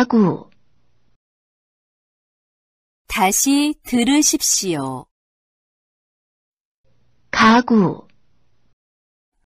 가구 다시 들으십시오. 가구